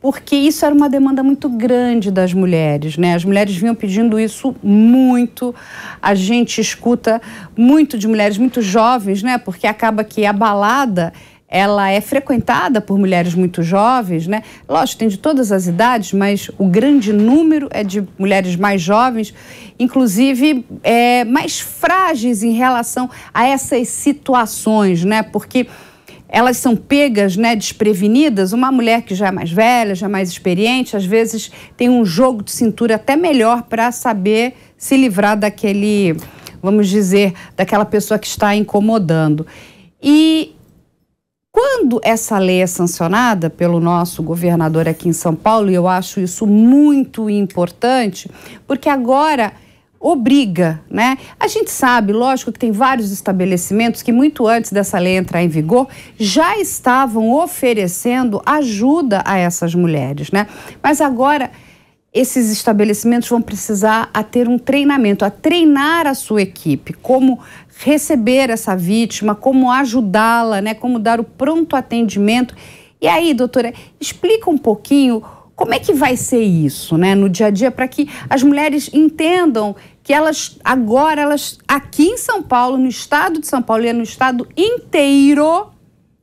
porque isso era uma demanda muito grande das mulheres, né? As mulheres vinham pedindo isso muito. A gente escuta muito de mulheres muito jovens, né? Porque acaba que a balada ela é frequentada por mulheres muito jovens, né? Lógico, tem de todas as idades, mas o grande número é de mulheres mais jovens, inclusive é, mais frágeis em relação a essas situações, né? Porque elas são pegas, né, desprevenidas. Uma mulher que já é mais velha, já é mais experiente, às vezes tem um jogo de cintura até melhor para saber se livrar daquele, vamos dizer, daquela pessoa que está incomodando. E quando essa lei é sancionada pelo nosso governador aqui em São Paulo, e eu acho isso muito importante, porque agora obriga, né? A gente sabe, lógico, que tem vários estabelecimentos que muito antes dessa lei entrar em vigor já estavam oferecendo ajuda a essas mulheres, né? Mas agora esses estabelecimentos vão precisar a ter um treinamento, a treinar a sua equipe, como receber essa vítima, como ajudá-la, né? Como dar o pronto atendimento. E aí, doutora, explica um pouquinho como é que vai ser isso, né, no dia a dia, para que as mulheres entendam que elas agora elas aqui em São Paulo, no estado de São Paulo e é no estado inteiro,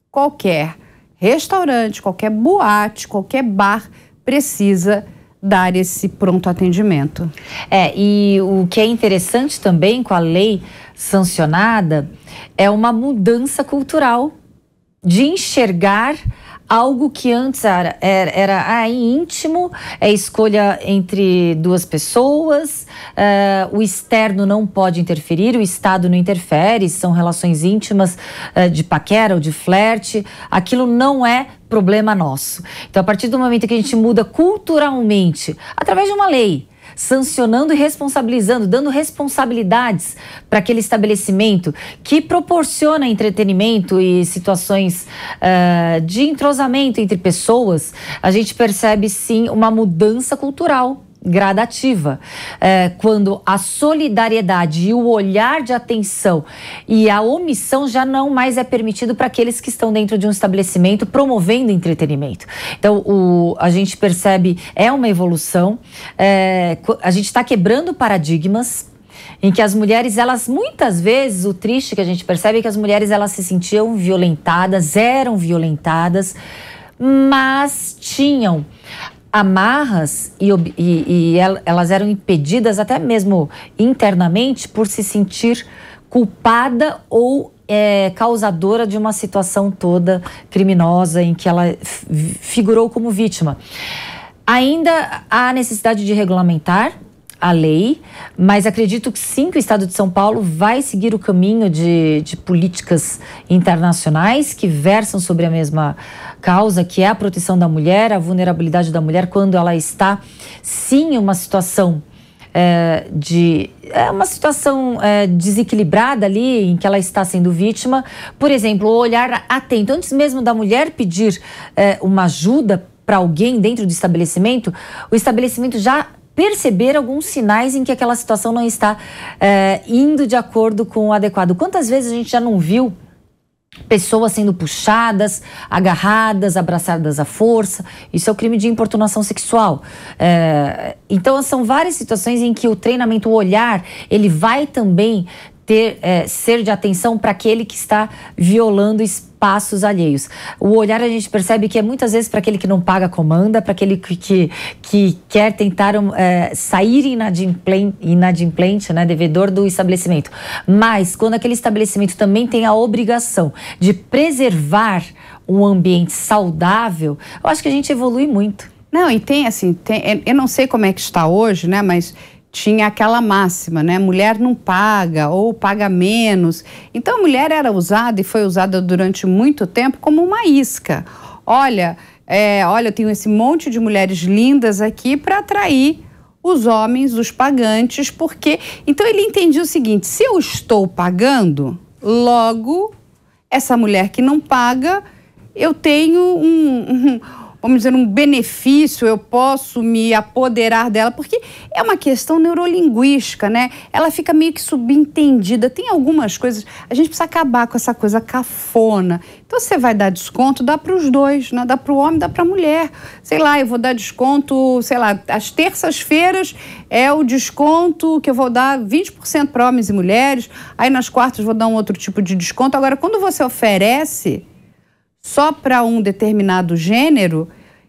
qualquer restaurante, qualquer boate, qualquer bar precisa dar esse pronto atendimento. É, e o que é interessante também com a lei sancionada é uma mudança cultural de enxergar algo que antes era, era, era ah, íntimo, é escolha entre duas pessoas, uh, o externo não pode interferir, o Estado não interfere, são relações íntimas uh, de paquera ou de flerte, aquilo não é problema nosso. Então, a partir do momento que a gente muda culturalmente, através de uma lei, sancionando e responsabilizando, dando responsabilidades para aquele estabelecimento que proporciona entretenimento e situações uh, de entrosamento entre pessoas, a gente percebe sim uma mudança cultural gradativa. É, quando a solidariedade e o olhar de atenção e a omissão já não mais é permitido para aqueles que estão dentro de um estabelecimento promovendo entretenimento. Então, o, a gente percebe, é uma evolução, é, a gente está quebrando paradigmas em que as mulheres, elas muitas vezes, o triste que a gente percebe é que as mulheres elas se sentiam violentadas, eram violentadas, mas tinham amarras e, e, e elas eram impedidas até mesmo internamente por se sentir culpada ou é, causadora de uma situação toda criminosa em que ela figurou como vítima. Ainda há necessidade de regulamentar a lei, mas acredito que sim que o Estado de São Paulo vai seguir o caminho de, de políticas internacionais que versam sobre a mesma causa, que é a proteção da mulher, a vulnerabilidade da mulher quando ela está, sim, em uma situação é, de é uma situação é, desequilibrada ali em que ela está sendo vítima. Por exemplo, o olhar atento antes mesmo da mulher pedir é, uma ajuda para alguém dentro do estabelecimento, o estabelecimento já perceber alguns sinais em que aquela situação não está é, indo de acordo com o adequado. Quantas vezes a gente já não viu pessoas sendo puxadas, agarradas, abraçadas à força. Isso é o crime de importunação sexual. É, então são várias situações em que o treinamento, o olhar, ele vai também ter, é, ser de atenção para aquele que está violando espaços alheios. O olhar a gente percebe que é muitas vezes para aquele que não paga comanda, para aquele que, que, que quer tentar é, sair inadimplente, inadimplente, né, devedor do estabelecimento. Mas quando aquele estabelecimento também tem a obrigação de preservar um ambiente saudável, eu acho que a gente evolui muito. Não, e tem assim, tem, é, eu não sei como é que está hoje, né, mas tinha aquela máxima, né? Mulher não paga ou paga menos. Então a mulher era usada e foi usada durante muito tempo como uma isca. Olha, é, olha, eu tenho esse monte de mulheres lindas aqui para atrair os homens, os pagantes, porque então ele entendia o seguinte: se eu estou pagando, logo essa mulher que não paga, eu tenho um, um vamos dizer, um benefício, eu posso me apoderar dela, porque é uma questão neurolinguística, né? Ela fica meio que subentendida. Tem algumas coisas, a gente precisa acabar com essa coisa cafona. Então você vai dar desconto, dá para os dois, né? Dá para o homem, dá para a mulher. Sei lá, eu vou dar desconto, sei lá, às terças-feiras é o desconto que eu vou dar 20% para homens e mulheres, aí nas quartas vou dar um outro tipo de desconto. Agora, quando você oferece, só para um determinado gênero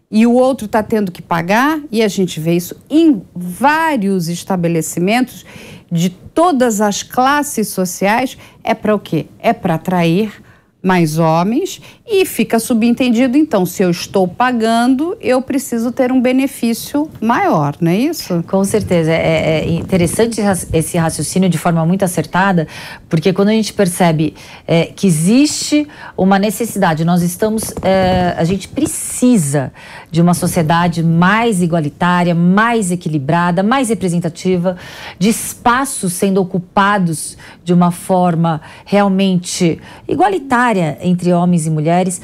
e o outro está tendo que pagar, e a gente vê isso em vários estabelecimentos de todas as classes sociais, é para o quê? É para atrair mais homens e fica subentendido, então, se eu estou pagando, eu preciso ter um benefício maior, não é isso? Com certeza. É, é interessante esse raciocínio de forma muito acertada, porque quando a gente percebe é, que existe uma necessidade, nós estamos, é, a gente precisa de uma sociedade mais igualitária, mais equilibrada, mais representativa, de espaços sendo ocupados de uma forma realmente igualitária igualitária entre homens e mulheres,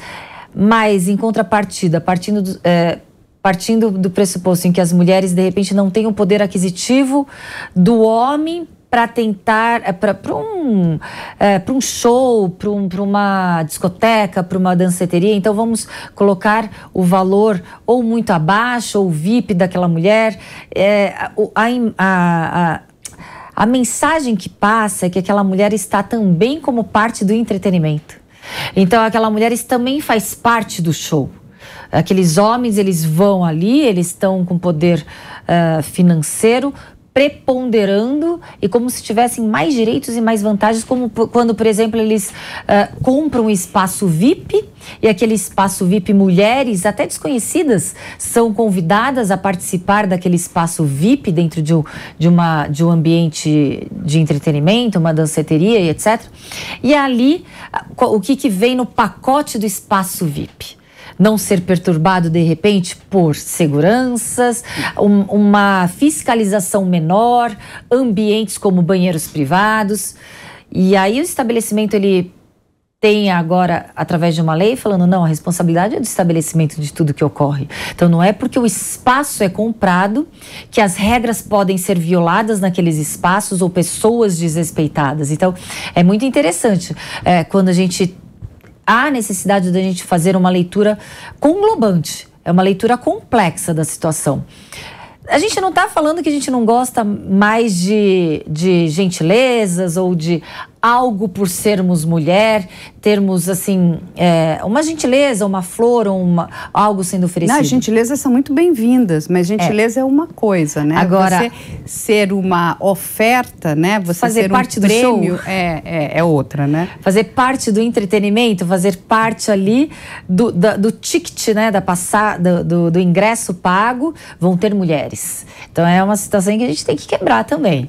mas em contrapartida, partindo do, é, partindo do pressuposto em que as mulheres de repente não têm o um poder aquisitivo do homem para tentar é, para um é, para um show para um, uma discoteca para uma danceteria então vamos colocar o valor ou muito abaixo ou VIP daquela mulher é, a, a, a, a mensagem que passa é que aquela mulher está também como parte do entretenimento então aquela mulher também faz parte do show. Aqueles homens, eles vão ali, eles estão com poder uh, financeiro preponderando e como se tivessem mais direitos e mais vantagens, como quando, por exemplo, eles uh, compram um espaço VIP e aquele espaço VIP mulheres, até desconhecidas, são convidadas a participar daquele espaço VIP dentro de um, de uma, de um ambiente de entretenimento, uma danceteria e etc. E ali, o que, que vem no pacote do espaço VIP? não ser perturbado de repente por seguranças, um, uma fiscalização menor, ambientes como banheiros privados. E aí o estabelecimento ele tem agora, através de uma lei, falando, não, a responsabilidade é do estabelecimento de tudo que ocorre. Então, não é porque o espaço é comprado que as regras podem ser violadas naqueles espaços ou pessoas desrespeitadas. Então, é muito interessante é, quando a gente há necessidade da gente fazer uma leitura conglobante, é uma leitura complexa da situação. A gente não está falando que a gente não gosta mais de, de gentilezas ou de algo por sermos mulher, termos assim é, uma gentileza, uma flor, uma, algo sendo oferecido? Não, gentilezas são muito bem-vindas, mas é. gentileza é. é. uma coisa, né? Agora você ser uma oferta, né? Você fazer ser parte um do prêmio show. É, é, é outra, né? Fazer parte do entretenimento, fazer parte ali do, da, do ticket, né? Da passada, do, do ingresso pago, vão ter mulheres. Então é uma situação que a gente tem que quebrar também.